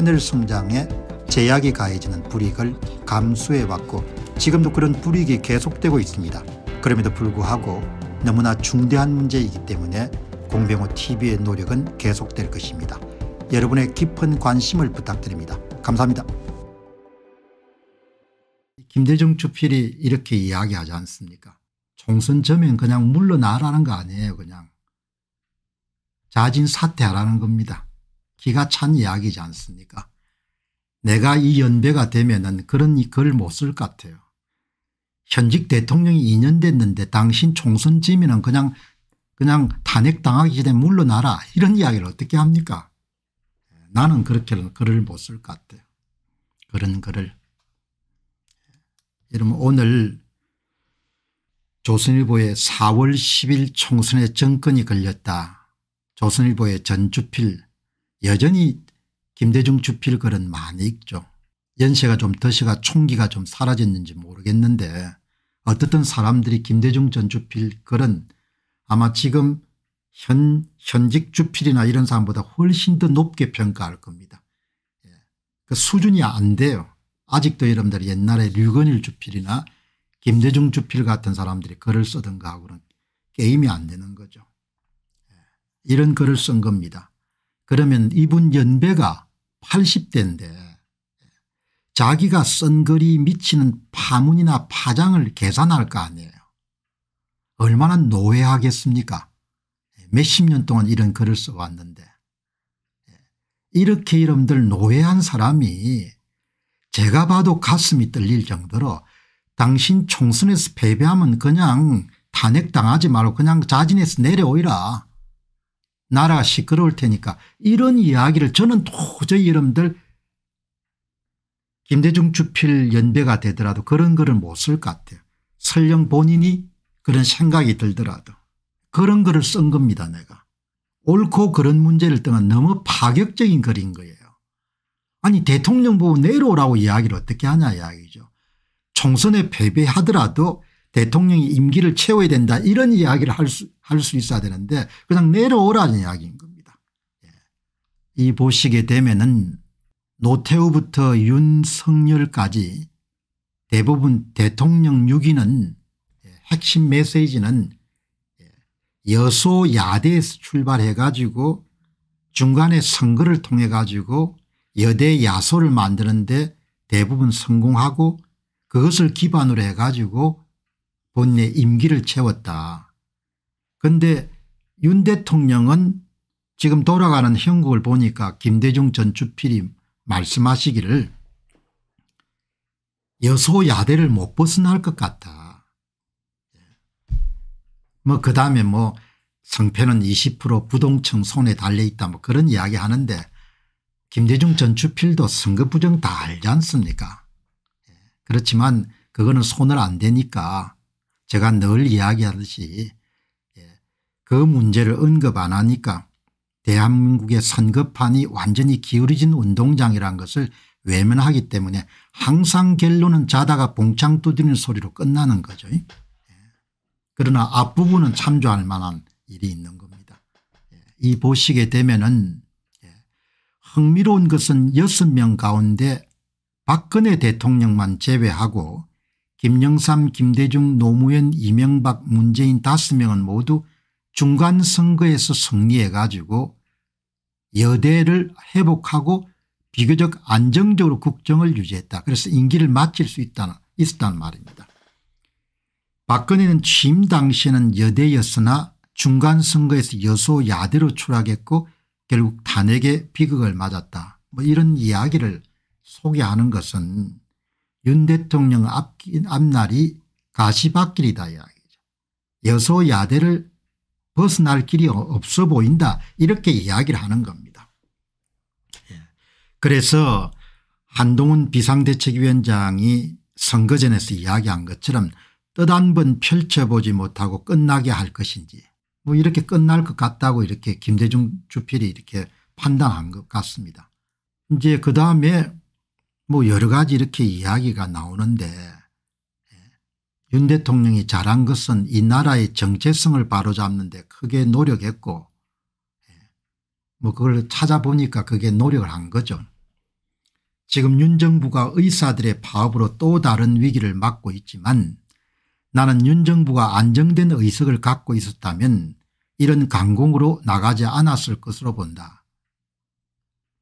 하늘 성장에 제약이 가해지는 불이익을 감수해왔고 지금도 그런 불이익이 계속되고 있습니다. 그럼에도 불구하고 너무나 중대한 문제이기 때문에 공병호 TV의 노력은 계속될 것입니다. 여러분의 깊은 관심을 부탁드립니다. 감사합니다. 김대중 주필이 이렇게 이야기하지 않습니까 총선 점엔 그냥 물러나라는 거 아니에요 그냥 자진 사퇴하라는 겁니다. 기가 찬 이야기지 않습니까 내가 이 연배가 되면 은 그런 글못쓸 것 같아요. 현직 대통령이 2년 됐는데 당신 총선 지면은 그냥 그냥 탄핵당하기 전에 물러나라 이런 이야기를 어떻게 합니까 나는 그렇게 글을 못 쓸 것 같아요. 그런 글을. 여러분 오늘 조선일보의 4월 10일 총선에 정권이 걸렸다. 조선일보의 전주필 여전히 김대중 주필글은 많이 읽죠. 연세가 좀 드셔가 총기가 좀 사라졌는지 모르겠는데 어떻든 사람들이 김대중 전 주필 글은 아마 지금 현, 현직 주필이나 이런 사람보다 훨씬 더 높게 평가할 겁니다. 예. 그 수준이 안 돼요. 아직도 여러분들 옛날에 류건일 주필이나 김대중 주필 같은 사람들이 글을 쓰던 거하고는 게임이 안 되는 거죠. 예. 이런 글을 쓴 겁니다. 그러면 이분 연배가 80대인데 자기가 쓴 글이 미치는 파문이나 파장을 계산할 거 아니에요. 얼마나 노예하겠습니까 몇십 년 동안 이런 글을 써왔는데 이렇게 이름들 노예한 사람이 제가 봐도 가슴이 떨릴 정도로 당신 총선에서 패배하면 그냥 탄핵당하지 말고 그냥 자진해서 내려오이라 나라 시끄러울 테니까 이런 이야기를 저는 도저히 여러분들 김대중 주필 연배가 되더라도 그런 글을 못 쓸 것 같아요. 설령 본인이 그런 생각이 들더라도 그런 글을 쓴 겁니다 내가. 옳고 그런 문제를 떠나 너무 파격적인 글인 거예요. 아니 대통령 보고 내려오라고 이야기를 어떻게 하냐 이야기죠. 총선에 패배하더라도 대통령이 임기를 채워야 된다 이런 이야기를 할 수 할 수 있어야 되는데 그냥 내려오라는 이야기인 겁니다. 예. 이 보시게 되면은 노태우부터 윤석열까지 대부분 대통령 6위는 예, 핵심 메시지는 예, 여소야대에서 출발해 가지고 중간에 선거를 통해 가지고 여대 야소를 만드는데 대부분 성공하고 그것을 기반으로 해 가지고 본의 임기를 채웠다. 그런데 윤 대통령은 지금 돌아가는 형국을 보니까 김대중 전주필이 말씀하시기를 여소야대를 못 벗어날 것 같다. 뭐그 다음에 뭐 성패는 20% 부동층 손에 달려있다 뭐 그런 이야기 하는데 김대중 전주필도 선거 부정 다 알지 않습니까 예, 그렇지만 그거는 손을 안 대니까 제가 늘 이야기하듯이 예, 그 문제를 언급 안 하니까 대한민국의 선거판이 완전히 기울어진 운동장이란 것을 외면하기 때문에 항상 결론은 자다가 봉창 두드리는 소리로 끝나는 거죠. 예. 그러나 앞부분은 참조할 만한 일이 있는 겁니다. 예, 이 보시게 되면은 흥미로운 것은 6명 가운데 박근혜 대통령만 제외하고 김영삼 김대중 노무현 이명박 문재인 다섯 명은 모두 중간선거에서 승리해 가지고 여대를 회복하고 비교적 안정적으로 국정을 유지했다. 그래서 임기를 마칠 수 있다는, 있었다는 말입니다. 박근혜는 취임 당시에는 여대였으나 중간선거에서 여소야대로 추락했고 결국 탄핵의 비극을 맞았다. 뭐 이런 이야기를 소개하는 것은 윤 대통령 앞, 앞날이 가시밭길이다 이야기죠. 여소야대를 벗어날 길이 없어 보인다 이렇게 이야기를 하는 겁니다. 예. 그래서 한동훈 비상대책위원장이 선거전에서 이야기한 것처럼 뜻 한 번 펼쳐보지 못하고 끝나게 할 것인지 뭐 이렇게 끝날 것 같다고 이렇게 김대중 주필이 이렇게 판단한 것 같습니다. 이제 그 다음에 뭐 여러 가지 이렇게 이야기가 나오는데 예, 윤 대통령이 잘한 것은 이 나라의 정체성을 바로잡는 데 크게 노력했고 예, 뭐 그걸 찾아보니까 그게 노력을 한 거죠. 지금 윤 정부가 의사들의 파업으로 또 다른 위기를 맞고 있지만 나는 윤 정부가 안정된 의석을 갖고 있었다면 이런 강공으로 나가지 않았을 것으로 본다.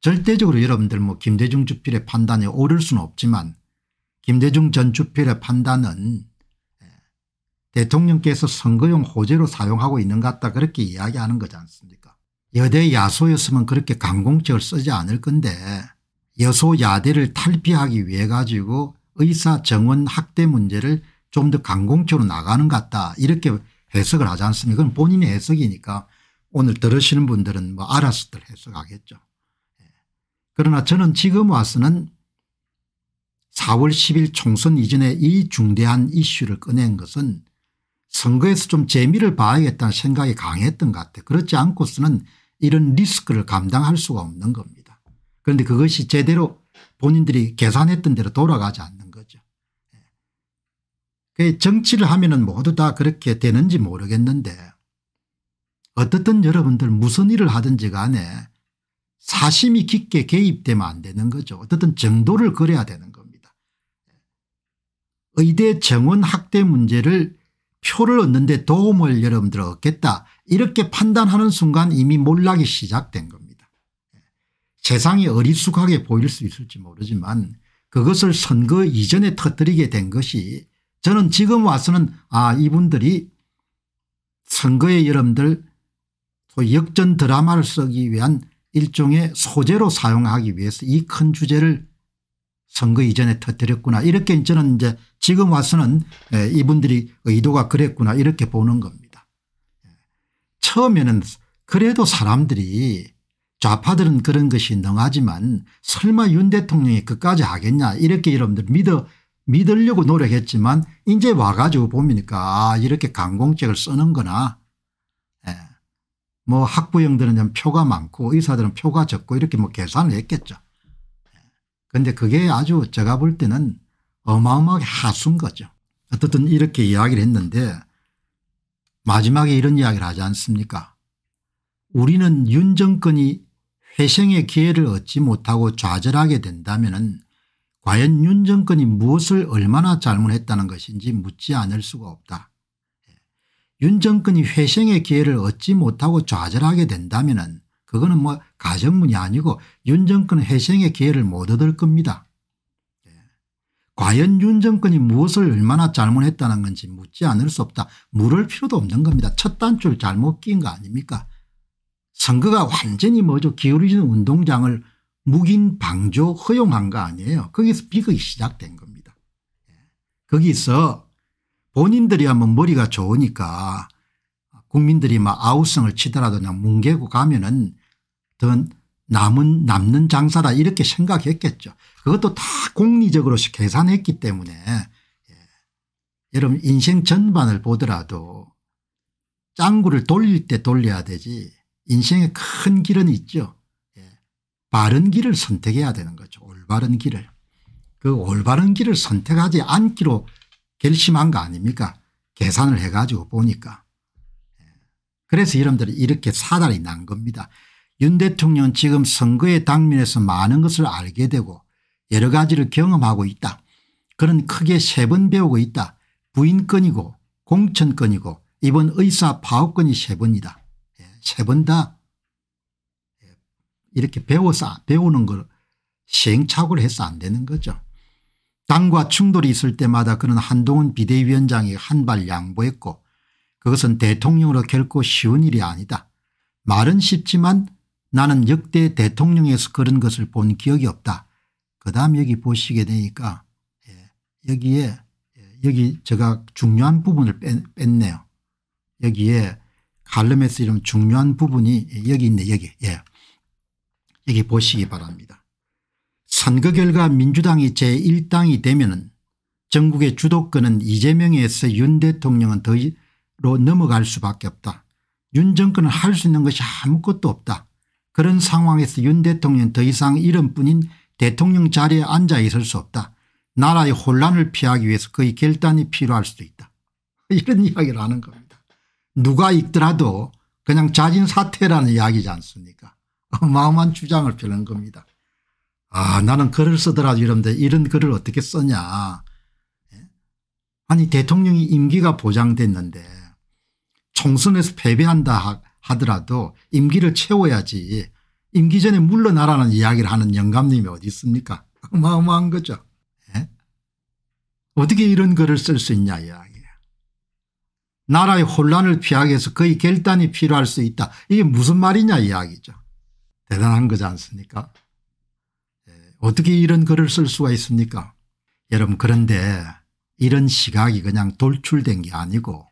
절대적으로 여러분들 뭐 김대중 주필의 판단에 오를 수는 없지만 김대중 전 주필의 판단은 예, 대통령께서 선거용 호재로 사용하고 있는 것 같다 그렇게 이야기하는 거지 않습니까 여대 야소였으면 그렇게 강공적을 쓰지 않을 건데 여소 야대를 탈피하기 위해 가지고 의사 정원 학대 문제를 좀 더 강공적으로 나가는 것 같다 이렇게 해석을 하지 않습니까 그건 본인의 해석이니까 오늘 들으시는 분들은 뭐 알아서들 해석하겠죠. 그러나 저는 지금 와서는 4월 10일 총선 이전에 이 중대한 이슈를 꺼낸 것은 선거에서 좀 재미를 봐야겠다는 생각이 강했던 것 같아요. 그렇지 않고서는 이런 리스크를 감당할 수가 없는 겁니다. 그런데 그것이 제대로 본인들이 계산했던 대로 돌아가지 않는 거죠. 예. 정치를 하면 은 모두 다 그렇게 되는지 모르겠는데 어떻든 여러분들 무슨 일을 하든지 간에 사심이 깊게 개입되면 안 되는 거죠. 어떻든 정도를 그려야 되는 겁니다. 의대 정원 학대 문제를 표를 얻는데 도움을 여러분들 얻겠다 이렇게 판단하는 순간 이미 몰락이 시작된 겁니다. 세상이 어리숙하게 보일 수 있을지 모르지만 그것을 선거 이전에 터뜨리게 된 것이 저는 지금 와서는 아 이분들이 선거에 여러분들 또 역전 드라마를 쓰기 위한 일종의 소재로 사용하기 위해서 이 큰 주제를 선거 이전에 터뜨렸구나 이렇게 저는 이제 지금 와서는 예, 이분들이 의도가 그랬구나 이렇게 보는 겁니다. 예. 처음에는 그래도 사람들이 좌파들은 그런 것이 능하지만 설마 윤 대통령이 그까지 하겠냐 이렇게 여러분들 믿어 믿으려고 노력했지만 이제 와가지고 보니까 아 이렇게 강공책을 쓰는구나 뭐 학부형들은 표가 많고 의사들은 표가 적고 이렇게 뭐 계산을 했겠죠. 근데 그게 아주 제가 볼 때는 어마어마하게 하수인 거죠. 어쨌든 이렇게 이야기를 했는데 마지막에 이런 이야기를 하지 않습니까 우리는 윤 정권이 회생의 기회를 얻지 못하고 좌절하게 된다면 은 과연 윤 정권이 무엇을 얼마나 잘못했다는 것인지 묻지 않을 수가 없다. 윤 정권이 회생의 기회를 얻지 못하고 좌절하게 된다면 그거는 뭐 가정문이 아니고 윤 정권 회생의 기회를 못 얻을 겁니다. 예. 과연 윤 정권이 무엇을 얼마나 잘못했다는 건지 묻지 않을 수 없다. 물을 필요도 없는 겁니다. 첫 단추를 잘못 낀 거 아닙니까 선거가 완전히 뭐죠 기울어지는 운동장을 묵인 방조 허용한 거 아니에요. 거기서 비극이 시작된 겁니다. 예. 거기서 본인들이 하면 머리가 좋으니까 국민들이 막 아우성을 치더라도 그냥 뭉개고 가면은 더 남은 남는 장사다 이렇게 생각했겠죠. 그것도 다 공리적으로 계산했기 때문에 예. 여러분 인생 전반을 보더라도 짱구를 돌릴 때 돌려야 되지 인생의 큰 길은 있죠. 예. 바른 길을 선택해야 되는 거죠. 올바른 길을. 그 올바른 길을 선택하지 않기로 결심한 거 아닙니까 계산을 해가지고 보니까. 그래서 여러분들이 이렇게 사달이 난 겁니다. 윤 대통령 지금 선거의 당면에서 많은 것을 알게 되고 여러 가지를 경험하고 있다. 그런 크게 세 번 배우고 있다. 부인권이고 공천권이고 이번 의사파업권이 세 번이다. 예, 세번다 예, 이렇게 배워서 배우는 걸 시행착오를 해서 안 되는 거죠. 당과 충돌이 있을 때마다 그는 한동훈 비대위원장이 한 발 양보했고 그것은 대통령으로 결코 쉬운 일이 아니다. 말은 쉽지만 나는 역대 대통령에서 그런 것을 본 기억이 없다. 그 다음 여기 보시게 되니까 예, 여기에 예, 여기 제가 중요한 부분을 뺐네요. 여기에 칼럼에서 이런 중요한 부분이 여기 있네 여기 예. 여기 보시기 바랍니다. 선거 결과 민주당이 제1당이 되면 전국의 주도권은 이재명에서 윤 대통령은 더로 넘어갈 수밖에 없다. 윤 정권은 할 수 있는 것이 아무것도 없다. 그런 상황에서 윤 대통령은 더 이상 이름뿐인 대통령 자리에 앉아 있을 수 없다. 나라의 혼란을 피하기 위해서 거의 결단이 필요할 수도 있다. 이런 이야기를 하는 겁니다. 누가 읽더라도 그냥 자진 사퇴라는 이야기지 않습니까 어마어마한 주장을 펴는 겁니다. 아 나는 글을 쓰더라도 이런데 이런 글을 어떻게 쓰냐. 예? 아니 대통령이 임기가 보장됐는데 총선에서 패배한다 하더라도 임기를 채워야지 임기 전에 물러나라는 이야기를 하는 영감님이 어디 있습니까 어마어마한 거죠. 예? 어떻게 이런 글을 쓸 수 있냐 이야기 나라의 혼란을 피하기 위해서 거의 결단이 필요할 수 있다. 이게 무슨 말이냐 이야기죠. 대단한 거지 않습니까 어떻게 이런 글을 쓸 수가 있습니까 여러분 그런데 이런 시각이 그냥 돌출된 게 아니고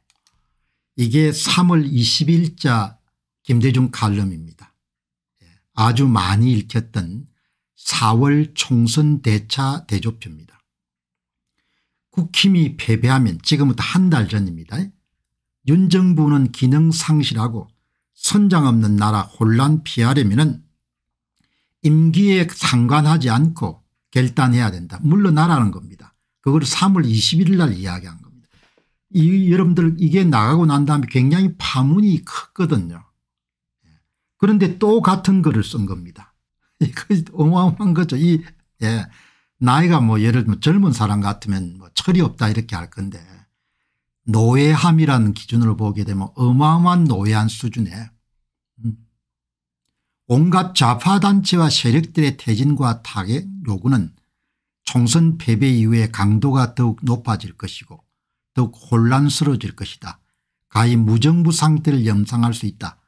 이게 3월 20일자 김대중 칼럼입니다. 예, 아주 많이 읽혔던 4월 총선 대차 대조표입니다. 국힘이 패배하면 지금부터 한 달 전입니다. 윤 정부는 기능 상실하고 선장 없는 나라 혼란 피하려면 임기에 상관하지 않고 결단해야 된다. 물러나라는 겁니다. 그걸 3월 21일 날 이야기한 겁니다. 이 여러분들 이게 나가고 난 다음에 굉장히 파문이 컸거든요. 그런데 또 같은 글을 쓴 겁니다. 이거 어마어마한 거죠. 이 예. 나이가 뭐 예를 들면 젊은 사람 같으면 뭐 철이 없다 이렇게 할 건데 노예함이라는 기준으로 보게 되면 어마어마한 노예한 수준에 음. 온갖 좌파단체와 세력들의 퇴진과 타격 요구는 총선 패배 이후에 강도가 더욱 높아질 것이고 더욱 혼란스러워질 것이다. 가히 무정부 상태를 염상할 수 있다.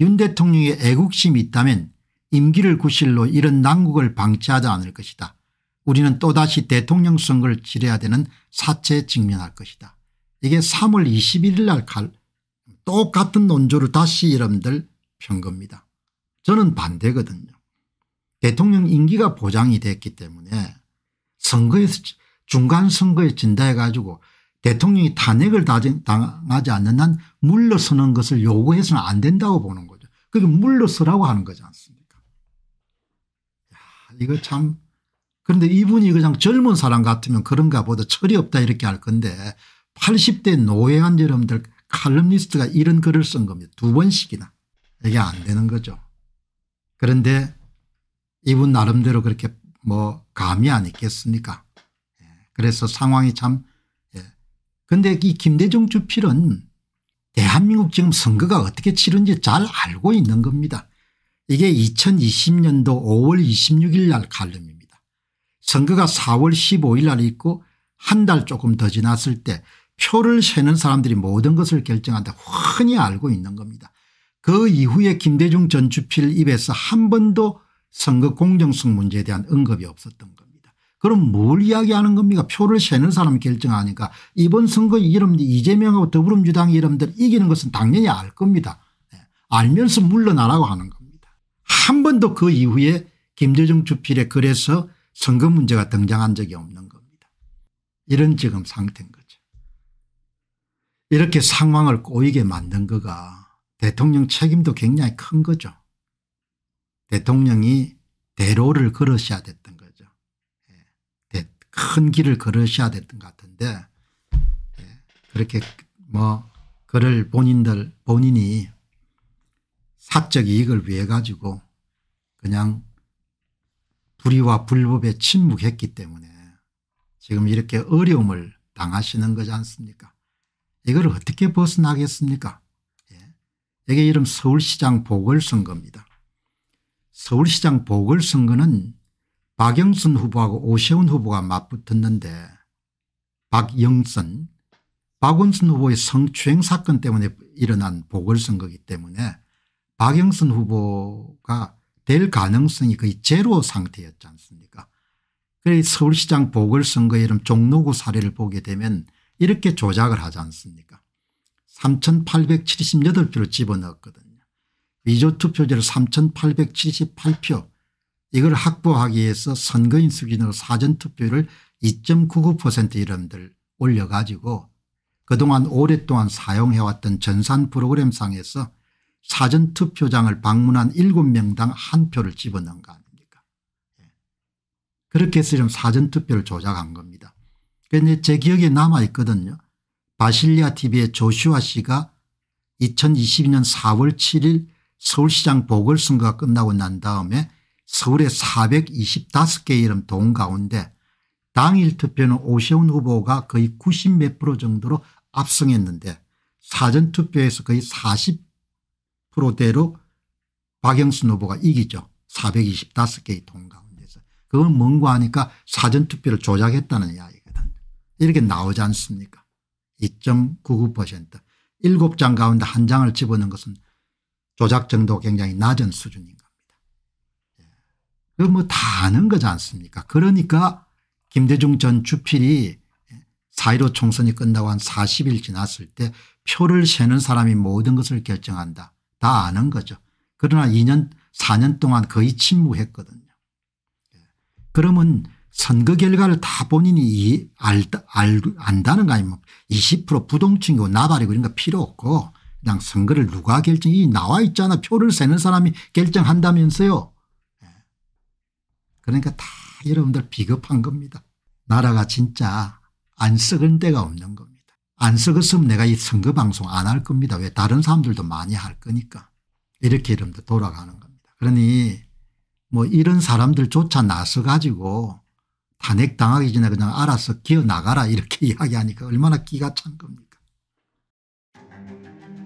윤 대통령의 애국심이 있다면 임기를 구실로 이런 난국을 방치하지 않을 것이다. 우리는 또다시 대통령 선거를 치러야 되는 사체에 직면할 것이다. 이게 3월 21일 날 똑같은 논조를 다시 여러분들 편 겁니다. 저는 반대거든요. 대통령 임기가 보장이 됐기 때문에 선거에서 중간 선거에 진다해 가지고 대통령이 탄핵을 당하지 않는 한 물러서는 것을 요구해서는 안 된다고 보는 거죠. 그게 물러서라고 하는 거지 않습니까 야, 이거 참 그런데 이분이 그냥 젊은 사람 같으면 그런가 보다 철이 없다 이렇게 할 건데 80대 노예한 여러분들 칼럼니스트가 이런 글을 쓴 겁니다. 두 번씩이나. 이게 안 되는 거죠. 그런데 이분 나름대로 그렇게 뭐 감이 안 있겠습니까 예, 그래서 상황이 참 그런데 예. 이 김대중 주필은 대한민국 지금 선거가 어떻게 치른지 잘 알고 있는 겁니다. 이게 2020년도 5월 26일 날 칼럼입니다. 선거가 4월 15일 날 있고 한 달 조금 더 지났을 때 표를 세는 사람들이 모든 것을 결정한다 훤히 알고 있는 겁니다. 그 이후에 김대중 전주필 입에서 한 번도 선거 공정성 문제에 대한 언급이 없었던 겁니다. 그럼 뭘 이야기하는 겁니까 표를 세는 사람이 결정하니까 이번 선거 이름 이재명하고 더불어민주당 이름들 이기는 것은 당연히 알 겁니다. 예, 알면서 물러나라고 하는 겁니다. 한 번도 그 이후에 김대중 주필의 글에서 선거 문제가 등장한 적이 없는 겁니다. 이런 지금 상태인 거죠. 이렇게 상황을 꼬이게 만든 거가 대통령 책임도 굉장히 큰 거죠. 대통령이 대로를 걸으셔야 됐던 거죠. 예. 큰 길을 걸으셔야 됐던 것 같은데 예. 그렇게 뭐 그를 본인들 본인이 사적 이익을 위해 가지고 그냥 불의와 불법에 침묵했기 때문에 지금 이렇게 어려움을 당하시는 거지 않습니까 이걸 어떻게 벗어나겠습니까 이게 이름 서울시장 보궐선거입니다. 서울시장 보궐선거는 박영선 후보하고 오세훈 후보가 맞붙었는데 박영선 박원순 후보의 성추행 사건 때문에 일어난 보궐선거이기 때문에 박영선 후보가 될 가능성이 거의 제로 상태였지 않습니까 그래서 서울시장 보궐선거 이름 종로구 사례를 보게 되면 이렇게 조작을 하지 않습니까 3,878표를 집어넣었거든요. 위조 투표제를 3,878표 이걸 확보하기 위해서 선거인 수준으로 사전투표를 2.99% 이름들 올려가지고 그동안 오랫동안 사용해왔던 전산 프로그램상에서 사전투표장을 방문한 7명당 한 표를 집어넣은 거 아닙니까 예. 그렇게 해서 사전투표를 조작한 겁니다. 그런데 제 기억에 남아있거든요. 바실리아 tv의 조슈아 씨가 2022년 4월 7일 서울시장 보궐선거가 끝나고 난 다음에 서울의 425개 이름 동 가운데 당일 투표는 오세훈 후보가 거의 90 몇 프로 정도로 압승했는데 사전투표에서 거의 40%대로 박영순 후보가 이기죠. 425개의 동 가운데서. 그건 뭔가 하니까 사전투표를 조작했다는 이야기거든. 이렇게 나오지 않습니까 2.99% 7장 가운데 한 장을 집어넣은 것은 조작 정도 굉장히 낮은 수준인 겁니다. 예. 그뭐 다 아는 거지 않습니까 그러니까 김대중 전 주필이 4.15 총선이 끝나고 한 40일 지났을 때 표를 세는 사람이 모든 것을 결정한다. 다 아는 거죠. 그러나 2년 4년 동안 거의 침묵했거든요. 예. 그러면 선거 결과를 다 본인이 이, 알, 알, 안다는 거 아닙니까 20% 부동층이고 나발이고 이런 거 필요 없고 그냥 선거를 누가 결정이 나와 있잖아 표를 세는 사람이 결정한다면서요. 예. 그러니까 다 여러분들 비겁한 겁니다. 나라가 진짜 안 썩은 데가 없는 겁니다. 안 썩었으면 내가 이 선거 방송 안 할 겁니다. 왜 다른 사람들도 많이 할 거니까 이렇게 여러분들 돌아가는 겁니다. 그러니 뭐 이런 사람들조차 나서 가지고 탄핵당하기 전에 그냥 알아서 기어 나가라 이렇게 이야기하니까 얼마나 기가 찬 겁니까.